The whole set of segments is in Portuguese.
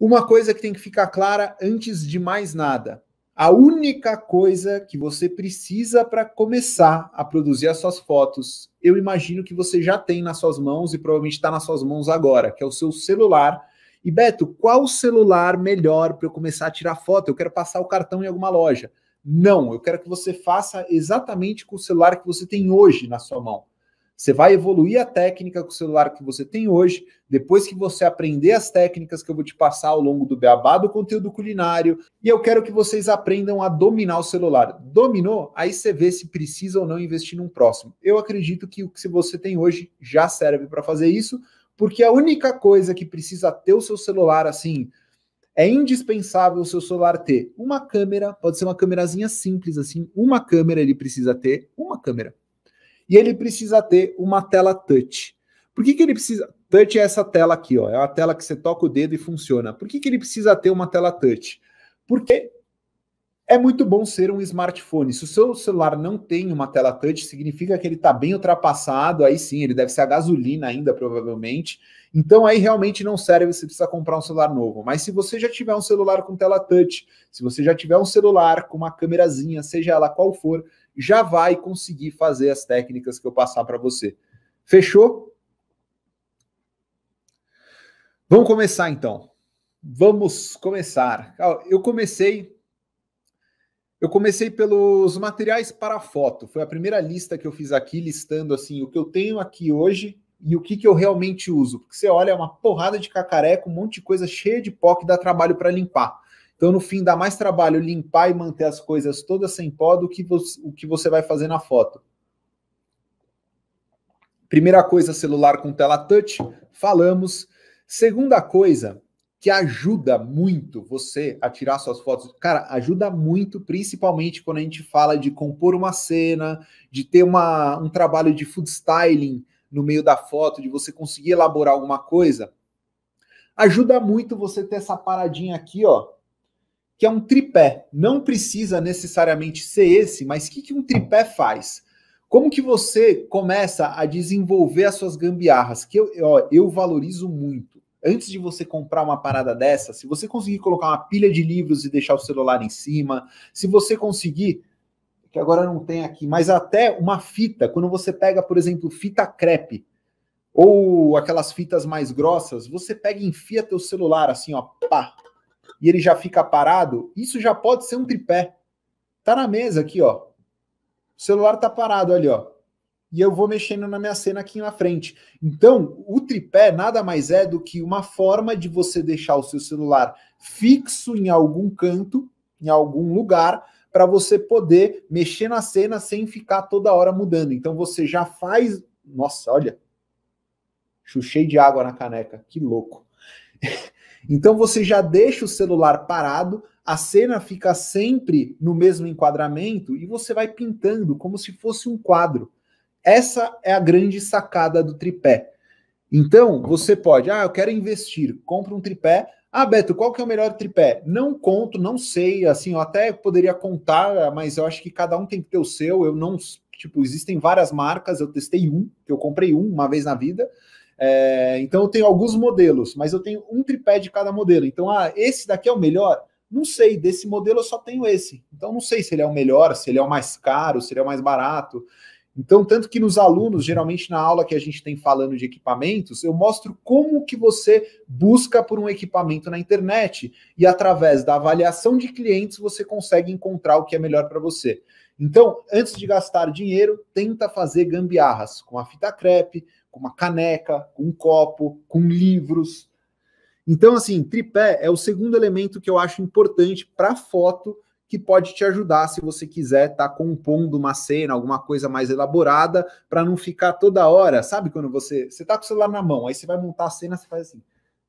Uma coisa que tem que ficar clara antes de mais nada: a única coisa que você precisa para começar a produzir as suas fotos, eu imagino que você já tem nas suas mãos e provavelmente está nas suas mãos agora, que é o seu celular. E Beto, qual celular melhor para eu começar a tirar foto? Eu quero passar o cartão em alguma loja. Não, eu quero que você faça exatamente com o celular que você tem hoje na sua mão. Você vai evoluir a técnica com o celular que você tem hoje, depois que você aprender as técnicas que eu vou te passar ao longo do beabá do conteúdo culinário, e eu quero que vocês aprendam a dominar o celular. Dominou? Aí você vê se precisa ou não investir num próximo. Eu acredito que o que você tem hoje já serve para fazer isso, porque a única coisa que precisa ter o seu celular assim, é indispensável o seu celular ter uma câmera, pode ser uma câmerazinha simples assim, uma câmera ele precisa ter, uma câmera e ele precisa ter uma tela touch. Por que, que ele precisa. Touch é essa tela aqui, ó. É a tela que você toca o dedo e funciona. Por que, que ele precisa ter uma tela touch? Porque é muito bom ser um smartphone. Se o seu celular não tem uma tela touch, significa que ele está bem ultrapassado. Aí sim, ele deve ser a gasolina ainda, provavelmente. Então aí realmente não serve, você precisa comprar um celular novo. Mas se você já tiver um celular com tela touch, se você já tiver um celular com uma câmerazinha, seja ela qual for, já vai conseguir fazer as técnicas que eu passar para você. Fechou? Vamos começar então. Vamos começar. Eu comecei eu comecei pelos materiais para foto. Foi a primeira lista que eu fiz aqui, listando assim o que eu tenho aqui hoje e o que, que eu realmente uso. Porque você olha, é uma porrada de cacareco, um monte de coisa cheia de pó que dá trabalho para limpar. Então, no fim, dá mais trabalho limpar e manter as coisas todas sem pó do que o que você vai fazer na foto. Primeira coisa, celular com tela touch, falamos. Segunda coisa, que ajuda muito você a tirar suas fotos. Cara, ajuda muito, principalmente quando a gente fala de compor uma cena, de ter uma, um trabalho de food styling no meio da foto, de você conseguir elaborar alguma coisa. Ajuda muito você ter essa paradinha aqui, ó, que é um tripé. Não precisa necessariamente ser esse, mas o que, que um tripé faz? Como que você começa a desenvolver as suas gambiarras? Que eu, ó, eu valorizo muito. Antes de você comprar uma parada dessa, se você conseguir colocar uma pilha de livros e deixar o celular em cima, se você conseguir, que agora não tem aqui, mas até uma fita, quando você pega, por exemplo, fita crepe ou aquelas fitas mais grossas, você pega e enfia teu celular assim, ó, pá, e ele já fica parado, isso já pode ser um tripé. Tá na mesa aqui, ó. O celular tá parado ali, ó. E eu vou mexendo na minha cena aqui na frente. Então, o tripé nada mais é do que uma forma de você deixar o seu celular fixo em algum canto, em algum lugar, para você poder mexer na cena sem ficar toda hora mudando. Então, você já faz. Nossa, olha. Chuchei de água na caneca. Que louco. Então você já deixa o celular parado, a cena fica sempre no mesmo enquadramento e você vai pintando como se fosse um quadro. Essa é a grande sacada do tripé. Então, você pode, ah, eu quero investir, compra um tripé. Ah, Beto, qual que é o melhor tripé? Não conto, não sei, assim, eu até poderia contar, mas eu acho que cada um tem que ter o seu. Eu não, tipo, existem várias marcas, eu testei um, que eu comprei um uma vez na vida, é, então eu tenho alguns modelos, mas eu tenho um tripé de cada modelo. Então, ah, esse daqui é o melhor? Não sei, desse modelo eu só tenho esse. Então, não sei se ele é o melhor, se ele é o mais caro, se ele é o mais barato. Então, tanto que nos alunos, geralmente na aula que a gente tem falando de equipamentos, eu mostro como que você busca por um equipamento na internet e através da avaliação de clientes você consegue encontrar o que é melhor para você. Então, antes de gastar dinheiro, tenta fazer gambiarras com a fita crepe, com uma caneca, com um copo, com livros. Então, assim, tripé é o segundo elemento que eu acho importante para foto que pode te ajudar se você quiser estar tá compondo uma cena, alguma coisa mais elaborada, para não ficar toda hora. Sabe quando você você tá com o celular na mão, aí você vai montar a cena, você faz assim,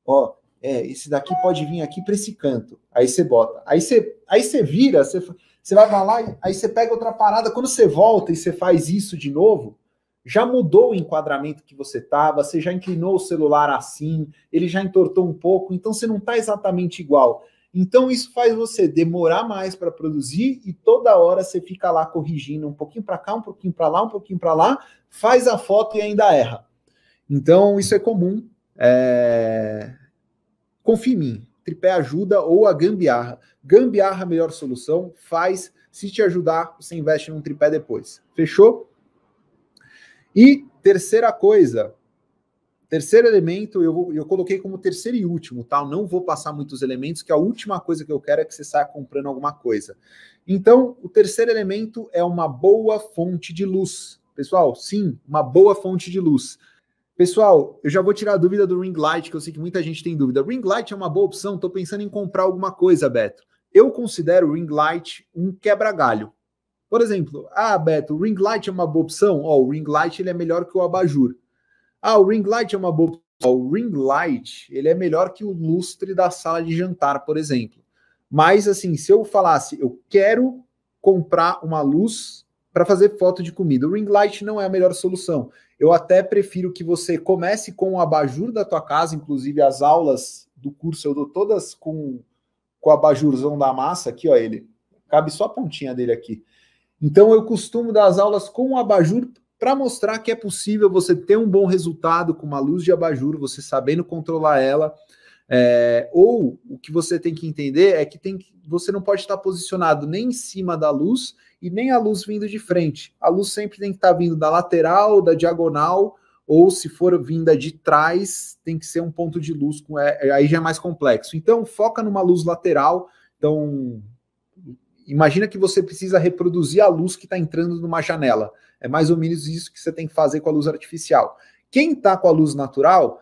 ó, é, esse daqui pode vir aqui para esse canto. Aí você bota. Aí você aí você vira, você, você vai para lá, aí você pega outra parada, quando você volta e você faz isso de novo, já mudou o enquadramento que você estava, você já inclinou o celular assim, ele já entortou um pouco, então você não está exatamente igual. Então isso faz você demorar mais para produzir e toda hora você fica lá corrigindo um pouquinho para cá, um pouquinho para lá, um pouquinho para lá, faz a foto e ainda erra. Então isso é comum. É... Confie em mim. Tripé ajuda ou a gambiarra. Gambiarra é a melhor solução, faz. Se te ajudar, você investe num tripé depois. Fechou? E terceira coisa, terceiro elemento, eu, eu coloquei como terceiro e último, tá? Eu não vou passar muitos elementos, que a última coisa que eu quero é que você saia comprando alguma coisa. Então, o terceiro elemento é uma boa fonte de luz. Pessoal, sim, uma boa fonte de luz. Pessoal, eu já vou tirar a dúvida do ring light, que eu sei que muita gente tem dúvida. Ring light é uma boa opção? Estou pensando em comprar alguma coisa, Beto. Eu considero o ring light um quebra-galho. Por exemplo, ah, Beto, o ring light é uma boa opção? Ó, o ring light ele é melhor que o abajur. Ah, o ring light é uma boa opção? o ring light ele é melhor que o lustre da sala de jantar, por exemplo. Mas, assim, se eu falasse, eu quero comprar uma luz para fazer foto de comida, o ring light não é a melhor solução. Eu até prefiro que você comece com o abajur da tua casa, inclusive as aulas do curso eu dou todas com, com o abajurzão da massa aqui, ó, ele. Cabe só a pontinha dele aqui. Então eu costumo dar as aulas com abajur para mostrar que é possível você ter um bom resultado com uma luz de abajur, você sabendo controlar ela. É, ou o que você tem que entender é que, tem que você não pode estar posicionado nem em cima da luz e nem a luz vindo de frente. A luz sempre tem que estar vindo da lateral, da diagonal, ou se for vinda de trás, tem que ser um ponto de luz. É, aí já é mais complexo. Então, foca numa luz lateral. Então, imagina que você precisa reproduzir a luz que está entrando numa janela. É mais ou menos isso que você tem que fazer com a luz artificial. Quem está com a luz natural,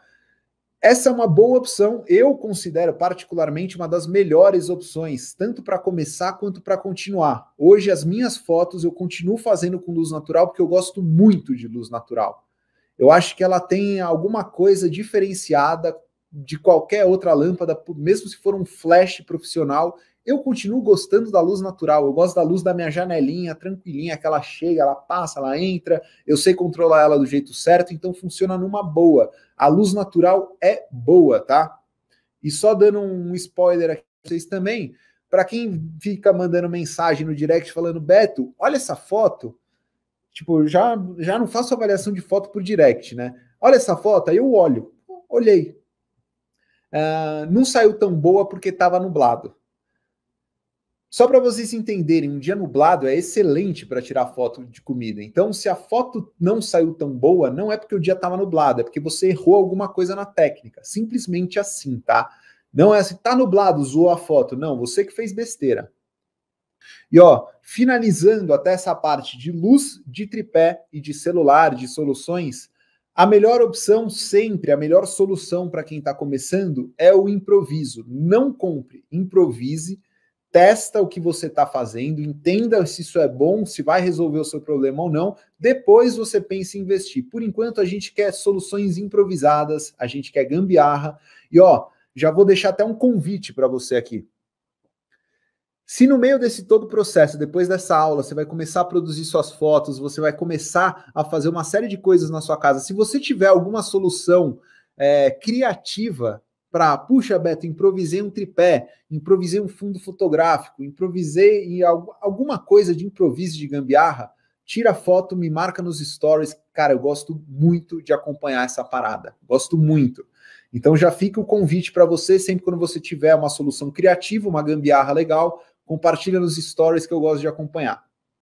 essa é uma boa opção. Eu considero particularmente uma das melhores opções, tanto para começar quanto para continuar. Hoje, as minhas fotos eu continuo fazendo com luz natural porque eu gosto muito de luz natural. Eu acho que ela tem alguma coisa diferenciada de qualquer outra lâmpada, mesmo se for um flash profissional, eu continuo gostando da luz natural, eu gosto da luz da minha janelinha, tranquilinha, que ela chega, ela passa, ela entra, eu sei controlar ela do jeito certo, então funciona numa boa. A luz natural é boa, tá? E só dando um spoiler aqui pra vocês também, para quem fica mandando mensagem no direct falando, Beto, olha essa foto. Tipo, já, já não faço avaliação de foto por direct, né? Olha essa foto, aí eu olho. Olhei. Uh, não saiu tão boa porque estava nublado. Só para vocês entenderem, um dia nublado é excelente para tirar foto de comida. Então, se a foto não saiu tão boa, não é porque o dia estava nublado, é porque você errou alguma coisa na técnica. Simplesmente assim, tá? Não é assim, tá nublado, zoou a foto. Não, você que fez besteira. E ó, finalizando até essa parte de luz, de tripé e de celular, de soluções, a melhor opção sempre, a melhor solução para quem está começando é o improviso. Não compre, improvise testa o que você está fazendo, entenda se isso é bom, se vai resolver o seu problema ou não. Depois você pensa em investir. Por enquanto, a gente quer soluções improvisadas, a gente quer gambiarra. E ó, já vou deixar até um convite para você aqui. Se no meio desse todo processo, depois dessa aula, você vai começar a produzir suas fotos, você vai começar a fazer uma série de coisas na sua casa. Se você tiver alguma solução é, criativa para, puxa, Beto, improvisei um tripé, improvisei um fundo fotográfico, improvisei em alguma coisa de improviso de gambiarra, tira foto, me marca nos stories. Cara, eu gosto muito de acompanhar essa parada, gosto muito. Então já fica o convite para você, sempre quando você tiver uma solução criativa, uma gambiarra legal, compartilha nos stories que eu gosto de acompanhar.